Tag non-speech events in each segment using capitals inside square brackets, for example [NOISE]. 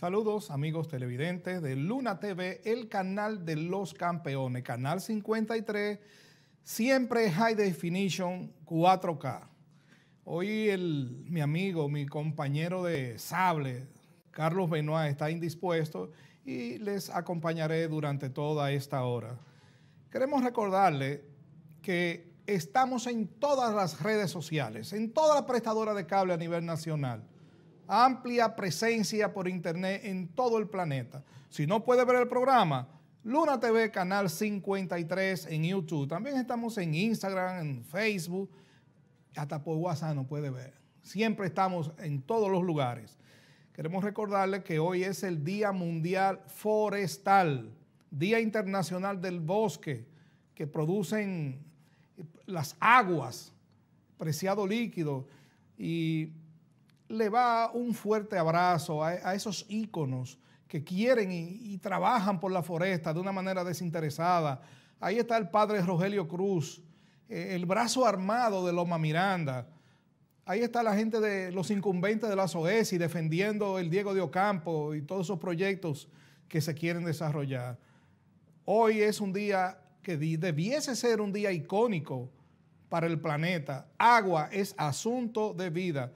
Saludos amigos televidentes de Luna TV, el canal de los campeones, canal 53, siempre High Definition 4K. Hoy el, mi amigo, mi compañero de sable, Carlos Benoit, está indispuesto y les acompañaré durante toda esta hora. Queremos recordarles que estamos en todas las redes sociales, en toda la prestadora de cable a nivel nacional amplia presencia por internet en todo el planeta. Si no puede ver el programa, Luna TV, canal 53 en YouTube. También estamos en Instagram, en Facebook, hasta por WhatsApp no puede ver. Siempre estamos en todos los lugares. Queremos recordarle que hoy es el Día Mundial Forestal, Día Internacional del Bosque, que producen las aguas, preciado líquido, y le va un fuerte abrazo a, esos íconos que quieren y, trabajan por la foresta de una manera desinteresada. Ahí está el padre Rogelio Cruz, eh, el brazo armado de Loma Miranda. Ahí está la gente de los incumbentes de la SOESI defendiendo el Diego de Ocampo y todos esos proyectos que se quieren desarrollar. Hoy es un día que debiese ser un día icónico para el planeta. Agua es asunto de vida.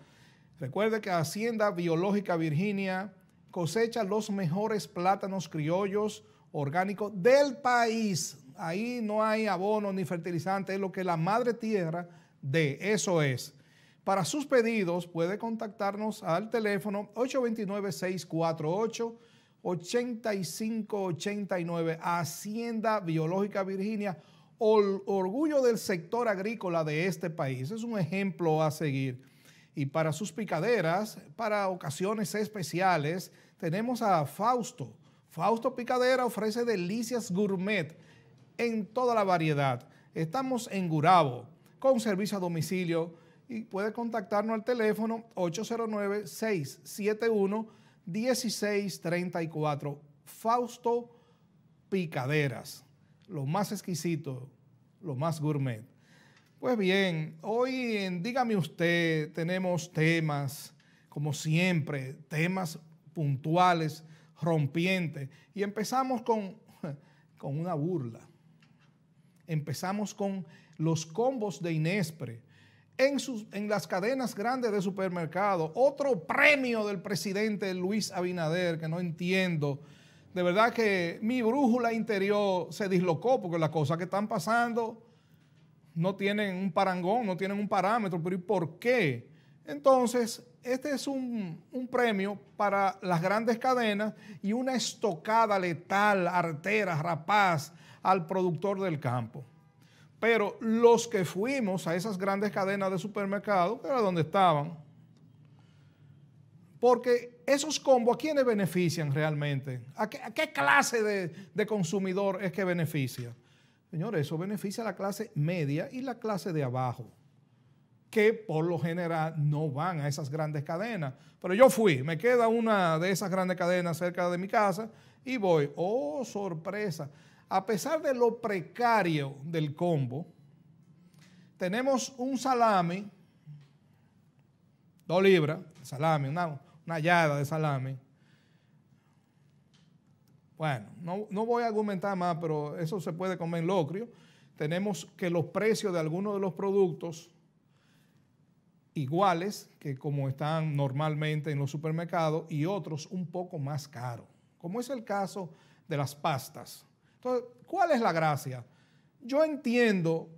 Recuerde que Hacienda Biológica Virginia cosecha los mejores plátanos criollos orgánicos del país. Ahí no hay abonos ni fertilizantes, es lo que la madre tierra de eso es. Para sus pedidos puede contactarnos al teléfono 829-648. 8589 Hacienda Biológica Virginia, orgullo del sector agrícola de este país. Es un ejemplo a seguir. Y para sus picaderas, para ocasiones especiales, tenemos a Fausto. Fausto Picadera ofrece delicias gourmet en toda la variedad. Estamos en Gurabo, con servicio a domicilio y puede contactarnos al teléfono 809-671-1634. Fausto Picaderas, lo más exquisito, lo más gourmet. Pues bien, hoy en Dígame usted tenemos temas, como siempre, temas puntuales, rompientes. Y empezamos con, [LAUGHS] con una burla. Empezamos con los combos de Inespre. En, sus, en, las cadenas grandes de supermercado. Otro premio del presidente Luis Abinader, que no entiendo. De verdad que mi brújula interior se dislocó porque las cosas que están pasando no tienen un parangón, no tienen un parámetro, pero ¿y por qué? Entonces, este es un, premio para las grandes cadenas y una estocada letal, artera, rapaz al productor del campo. Pero los que fuimos a esas grandes cadenas de supermercado, que era donde estaban, porque esos combos, ¿a quiénes benefician realmente? ¿A qué, clase de, de consumidor es que beneficia? Señores, eso beneficia a la clase media y la clase de abajo, que por lo general no van a esas grandes cadenas. Pero yo fui, me queda una de esas grandes cadenas cerca de mi casa y voy. ¡Oh, sorpresa! A pesar de lo precario del combo, tenemos un salami, dos libras, salami, una, una de salami, bueno, no, voy a argumentar más, pero eso se puede comer en locrio. Tenemos que los precios de algunos de los productos iguales que como están normalmente en los supermercados y otros un poco más caros, como es el caso de las pastas. Entonces, ¿cuál es la gracia? Yo entiendo,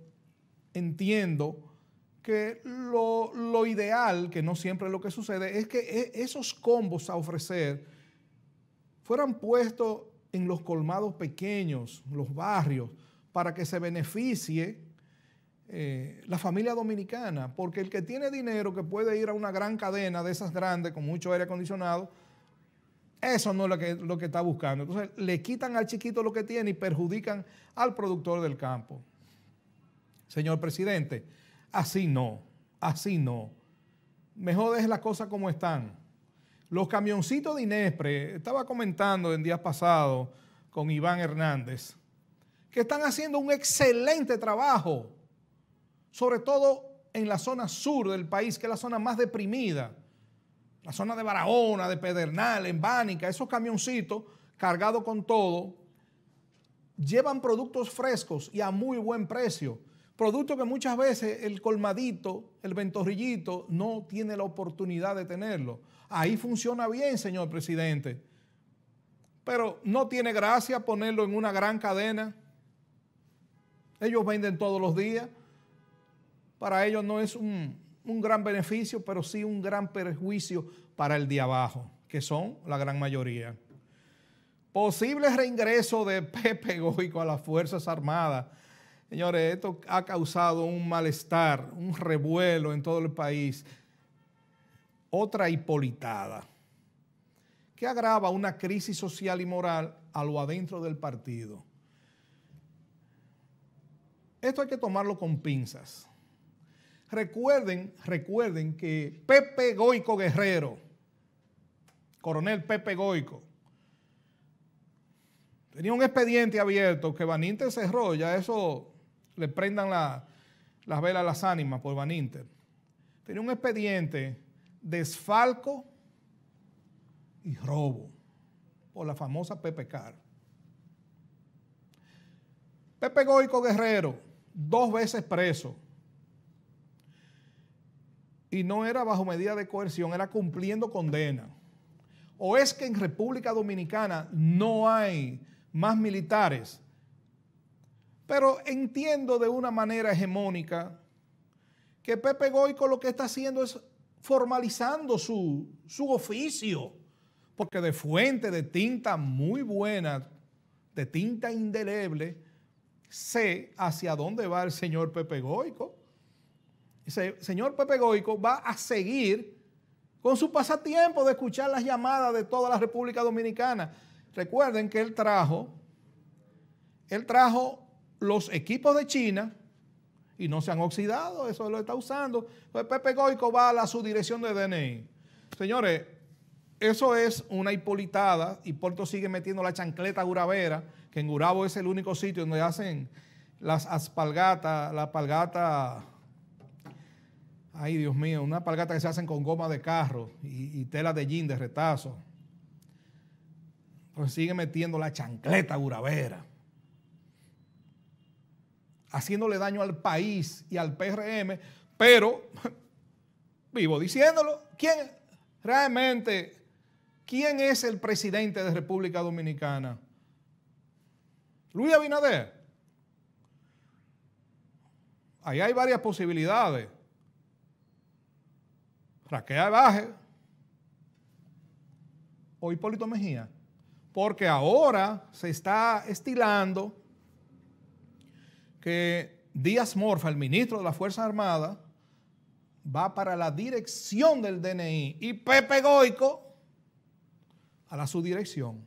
entiendo que lo, lo, ideal, que no siempre es lo que sucede, es que e, esos combos a ofrecer fueran puestos en los colmados pequeños, los barrios, para que se beneficie eh, la familia dominicana, porque el que tiene dinero que puede ir a una gran cadena de esas grandes con mucho aire acondicionado, eso no es lo que, lo que está buscando. Entonces le quitan al chiquito lo que tiene y perjudican al productor del campo. Señor presidente, así no, así no. Mejor deje las cosas como están. Los camioncitos de Inespre, estaba comentando en días pasado con Iván Hernández, que están haciendo un excelente trabajo, sobre todo en la zona sur del país, que es la zona más deprimida, la zona de Barahona, de Pedernal, en Bánica, esos camioncitos cargados con todo, llevan productos frescos y a muy buen precio. Producto que muchas veces el colmadito, el ventorrillito, no tiene la oportunidad de tenerlo. Ahí funciona bien, señor presidente. Pero no tiene gracia ponerlo en una gran cadena. Ellos venden todos los días. Para ellos no es un, gran beneficio, pero sí un gran perjuicio para el de abajo, que son la gran mayoría. Posible reingreso de Pepe Goico a las Fuerzas Armadas Señores, esto ha causado un malestar, un revuelo en todo el país. Otra hipolitada que agrava una crisis social y moral a lo adentro del partido. Esto hay que tomarlo con pinzas. Recuerden, recuerden que Pepe Goico Guerrero, coronel Pepe Goico, tenía un expediente abierto que Banín cerró, ya eso le prendan las velas a las ánimas por Van Inter. Tenía un expediente de desfalco y robo por la famosa Pepe Car. Pepe Goico Guerrero, dos veces preso. Y no era bajo medida de coerción, era cumpliendo condena. ¿O es que en República Dominicana no hay más militares pero entiendo de una manera hegemónica que Pepe Goico lo que está haciendo es formalizando su, oficio, porque de fuente de tinta muy buena, de tinta indeleble, sé hacia dónde va el señor Pepe Goico. El señor Pepe Goico va a seguir con su pasatiempo de escuchar las llamadas de toda la República Dominicana. Recuerden que él trajo, él trajo los equipos de China y no se han oxidado, eso lo está usando. pues Pepe Goico va a la dirección de DNI. Señores, eso es una hipolitada y Puerto sigue metiendo la chancleta guravera, que en Gurabo es el único sitio donde hacen las aspalgatas, la palgata, ay Dios mío, una palgata que se hacen con goma de carro y, tela de jean de retazo. Pues sigue metiendo la chancleta guravera haciéndole daño al país y al PRM, pero [LAUGHS] vivo diciéndolo, ¿quién realmente, quién es el presidente de República Dominicana? Luis Abinader. Ahí hay varias posibilidades. Raquel Baje o Hipólito Mejía. Porque ahora se está estilando que Díaz Morfa, el ministro de las Fuerzas Armadas, va para la dirección del DNI y Pepe Goico a la subdirección.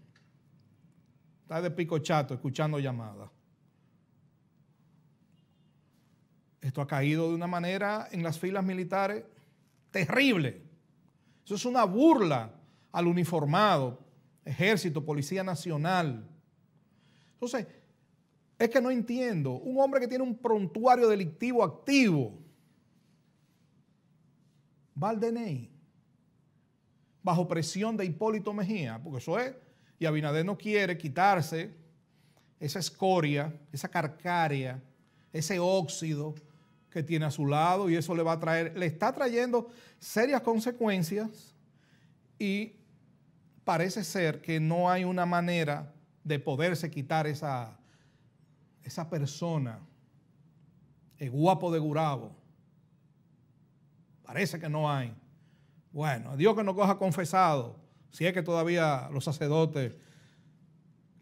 Está de pico chato escuchando llamadas. Esto ha caído de una manera en las filas militares terrible. Eso es una burla al uniformado, ejército, policía nacional. Entonces, es que no entiendo. Un hombre que tiene un prontuario delictivo activo. DNI, Bajo presión de Hipólito Mejía, porque eso es. Y Abinader no quiere quitarse esa escoria, esa carcaria, ese óxido que tiene a su lado y eso le va a traer, le está trayendo serias consecuencias y parece ser que no hay una manera de poderse quitar esa, esa persona, el guapo de Gurabo, parece que no hay. Bueno, Dios que no coja confesado, si es que todavía los sacerdotes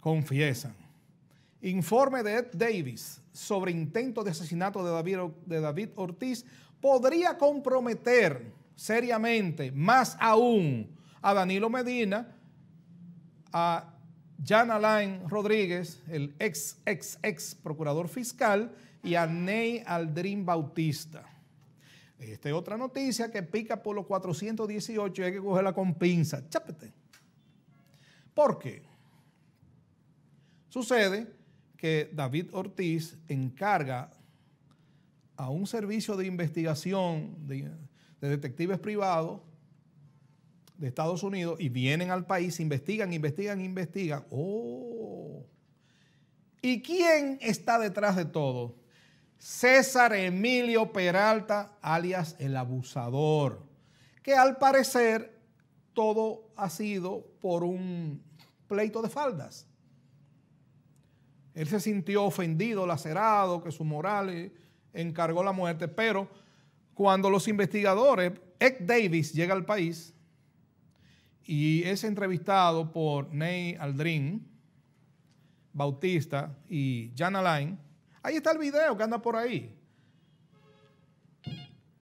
confiesan. Informe de Ed Davis sobre intento de asesinato de David, de David Ortiz podría comprometer seriamente, más aún, a Danilo Medina a Jan Alain Rodríguez, el ex, ex, ex procurador fiscal, y a Ney Aldrin Bautista. Esta es otra noticia que pica por los 418 y hay que cogerla con pinza. Chápete. ¿Por qué? Sucede que David Ortiz encarga a un servicio de investigación de, de detectives privados de Estados Unidos y vienen al país, investigan, investigan, investigan. ¡Oh! ¿Y quién está detrás de todo? César Emilio Peralta, alias el abusador, que al parecer todo ha sido por un pleito de faldas. Él se sintió ofendido, lacerado, que su moral encargó la muerte, pero cuando los investigadores, Ed Davis llega al país, y es entrevistado por Ney Aldrin, Bautista y Jan Alain. Ahí está el video que anda por ahí.